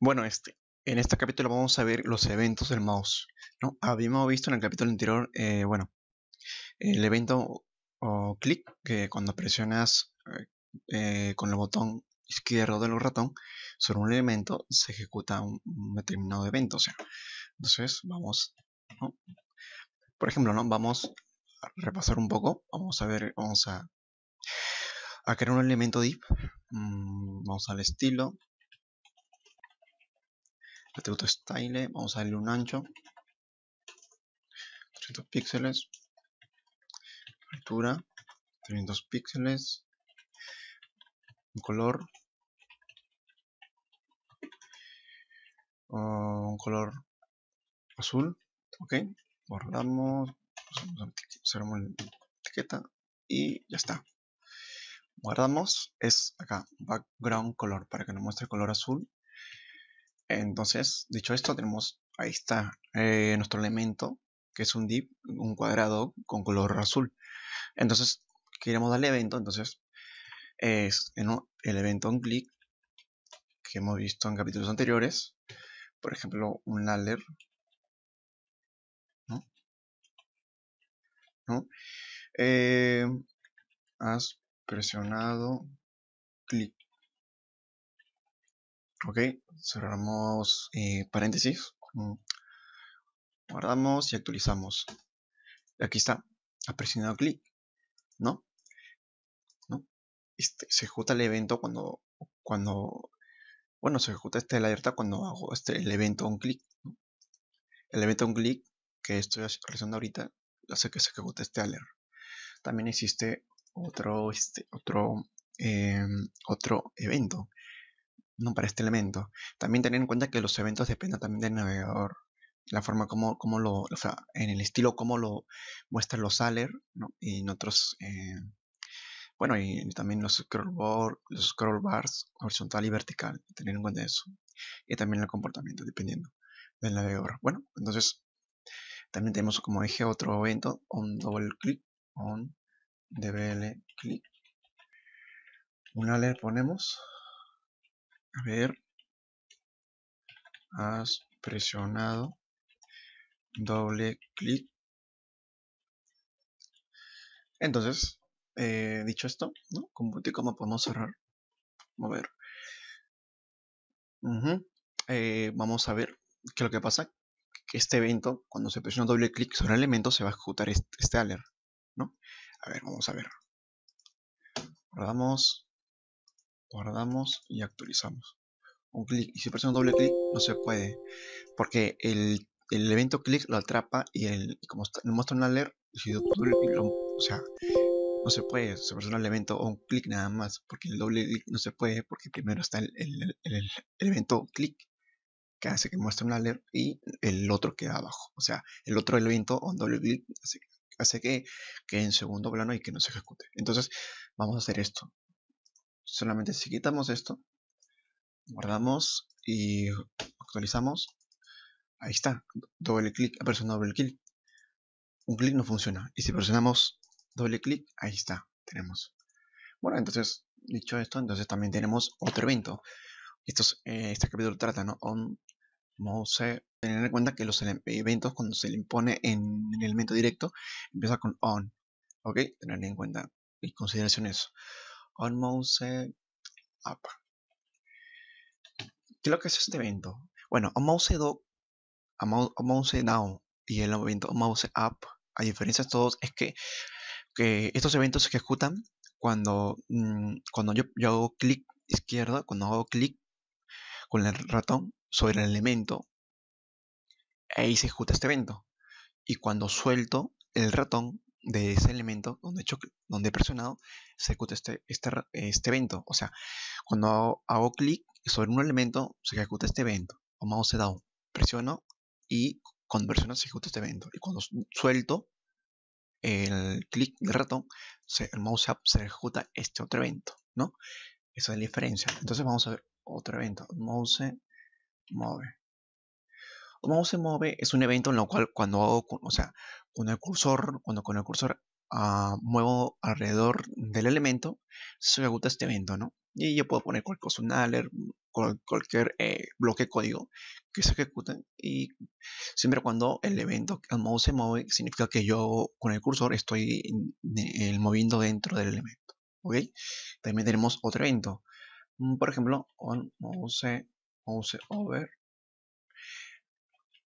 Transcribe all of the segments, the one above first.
Bueno, este, en este capítulo vamos a ver los eventos del mouse. ¿no? Habíamos visto en el capítulo anterior, eh, bueno, el evento o clic, que cuando presionas eh, con el botón izquierdo del ratón sobre un elemento, se ejecuta un, determinado evento. O sea, entonces vamos, por ejemplo, ¿no? vamos a repasar un poco, vamos a ver, vamos a, crear un elemento div, mm, vamos al estilo, atributo style, este vamos a darle un ancho, 300 píxeles, altura, 300 píxeles, un color, un color azul, ok, guardamos, cerramos la etiqueta y ya está. Guardamos, es acá, background color, para que nos muestre el color azul entonces, dicho esto, tenemos, ahí está, eh, nuestro elemento, que es un div, un cuadrado con color azul. Entonces, queremos darle evento, entonces, es el evento un clic, que hemos visto en capítulos anteriores, por ejemplo, un alert, ¿no? Eh, has presionado clic Ok, cerramos eh, paréntesis, mm, guardamos y actualizamos. Aquí está, ha presionado clic, ¿no? Este, se ejecuta el evento cuando, cuando, bueno, se ejecuta este alerta cuando hago este, el evento un clic. El evento un clic que estoy realizando ahorita hace que se ejecute este alert. También existe otro, este, otro, em, otro evento ¿no? para este elemento. También tener en cuenta que los eventos dependen también del navegador, la forma como, como lo, en el estilo como lo muestran los aler y en otros, eh, bueno, y también los scroll, los scroll bars horizontal y vertical, tener en cuenta eso. Y también el comportamiento, dependiendo del navegador. Bueno, entonces también tenemos como dije otro evento, un doble clic, on dbl clic. Un aler ponemos a ver, has presionado doble clic. Entonces, eh, dicho esto, ¿no? Con podemos cerrar, mover. Eh, vamos a ver qué es lo que pasa. Que este evento, cuando se presiona doble clic sobre elementos elemento, se va a ejecutar este, este alert, ¿no? A ver, vamos a ver. Guardamos guardamos y actualizamos. Un clic, y si un doble clic, no se puede, porque el, el evento clic lo atrapa y, el, como muestra un alert, si o sea, no se puede, se presiona el evento o un clic nada más, porque el doble clic no se puede, porque primero está el, el, el, evento clic que hace que muestre un alert y el otro queda abajo, o sea, el otro evento o un doble clic hace, hace que en segundo plano y que no se ejecute. Entonces, vamos a hacer esto solamente si quitamos esto, guardamos y actualizamos, ahí está, doble clic, ha ah, presionado doble clic, un clic no funciona, y si presionamos doble clic, ahí está, tenemos. Bueno, entonces, dicho esto, entonces también tenemos otro evento. Estos, eh, este capítulo trata, ¿no? On Mouse, tener en cuenta que los eventos cuando se le impone en el elemento directo, empieza con on, ¿ok? Tener en cuenta y consideración eso mouse Up. ¿Qué es lo que es este evento? Bueno, Almost on Down y el evento mouse Up, a diferencia de todos, es que, estos eventos se ejecutan cuando, mm, cuando yo, yo hago clic izquierdo, cuando hago clic con el ratón sobre el elemento, ahí se ejecuta este evento. Y cuando suelto el ratón, de ese elemento donde, hecho donde he presionado, se ejecuta este, este, este evento. O sea, cuando hago clic sobre un elemento, se ejecuta este evento. O mouse down, presiono y con presiono se ejecuta este evento. Y cuando suelto el clic de ratón, se, el mouse up se ejecuta este otro evento. ¿no? Esa es la diferencia. Entonces vamos a ver otro evento. Mouse move. O mouse move es un evento en lo cual cuando hago, o sea, con el cursor, cuando con el cursor ah, muevo alrededor del elemento, se ejecuta este evento, ¿no? Y yo puedo poner cualquier cosa, un alert, cualquier eh, bloque código que se ejecute y siempre cuando el evento se mueve significa que yo con el cursor estoy moviendo dentro del elemento ok también tenemos otro evento mm, por ejemplo on mouse over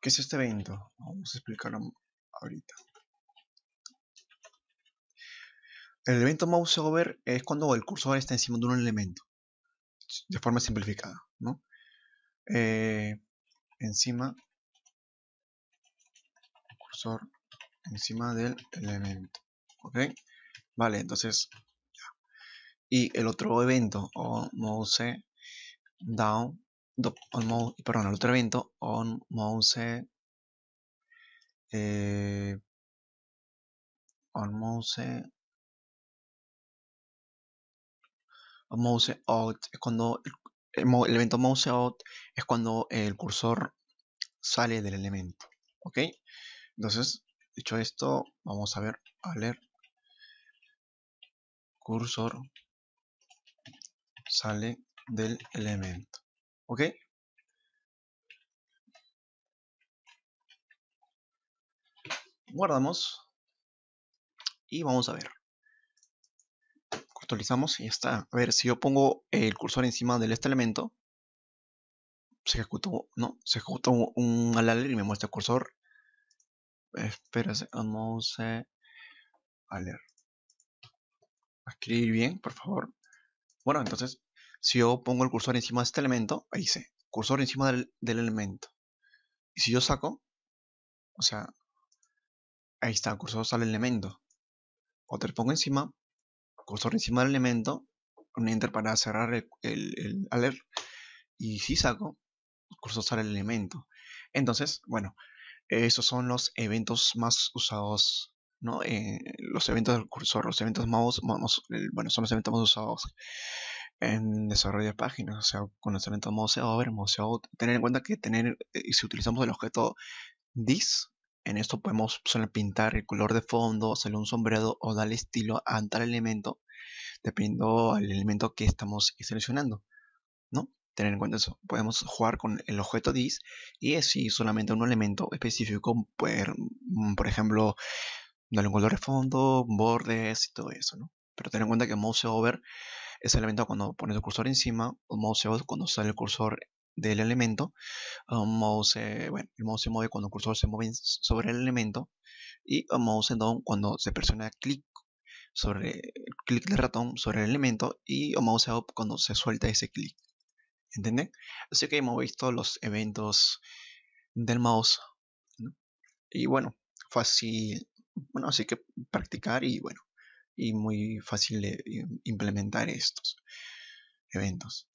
¿Qué es este evento? Vamos a explicarlo ahorita. El evento mouseover es cuando el cursor está encima de un elemento, de forma simplificada, eh, encima, cursor encima del elemento, ¿ok? Vale, entonces, y el otro evento, on mouse down, on mouse, perdón, el otro evento, on mouse eh, mouse mouse out es cuando el, evento mouse out es cuando el cursor sale del elemento ok entonces dicho esto vamos a ver a leer cursor sale del elemento ok guardamos y vamos a ver. Actualizamos y está. A ver, si yo pongo el cursor encima de este elemento, se ejecutó, no, se ejecutó un, al y me muestra el cursor. Espérese, vamos a leer. Escribir bien, por favor. Bueno, entonces, si yo pongo el cursor encima de este elemento, ahí se cursor encima del, del elemento. Y si yo saco, o sea, ahí está, cursor sale el elemento. Otro pongo encima, cursor encima del elemento, un enter para cerrar el, alert, y si saco, cursor sale el elemento. Entonces, bueno, esos son los eventos más usados, ¿no? Eh, los eventos del cursor, los eventos mouse, bueno, son los eventos más usados en desarrollo de páginas, o sea, con los eventos mouse over, mouse out, tener en cuenta que tener, eh, si utilizamos el objeto this, en esto podemos pintar el color de fondo, hacerle un sombreado o darle estilo a tal elemento, dependiendo al elemento que estamos seleccionando. ¿no? Tener en cuenta eso. Podemos jugar con el objeto dis y si solamente un elemento específico, mm, por ejemplo, darle un color de fondo, bordes y todo eso. Pero tener en cuenta que mouse over es el elemento cuando pones el cursor encima, o mouse over cuando sale el cursor del elemento, ah, mouse, eh, bueno, el mouse se mueve cuando el cursor se mueve sobre el elemento y mouse down cuando se presiona clic sobre el clic del ratón sobre el elemento y mouse up cuando se suelta ese clic. ¿Entienden? Así que hemos visto los eventos del mouse. Y bueno, fácil, bueno, así que practicar y bueno, y muy fácil de eh, implementar estos eventos.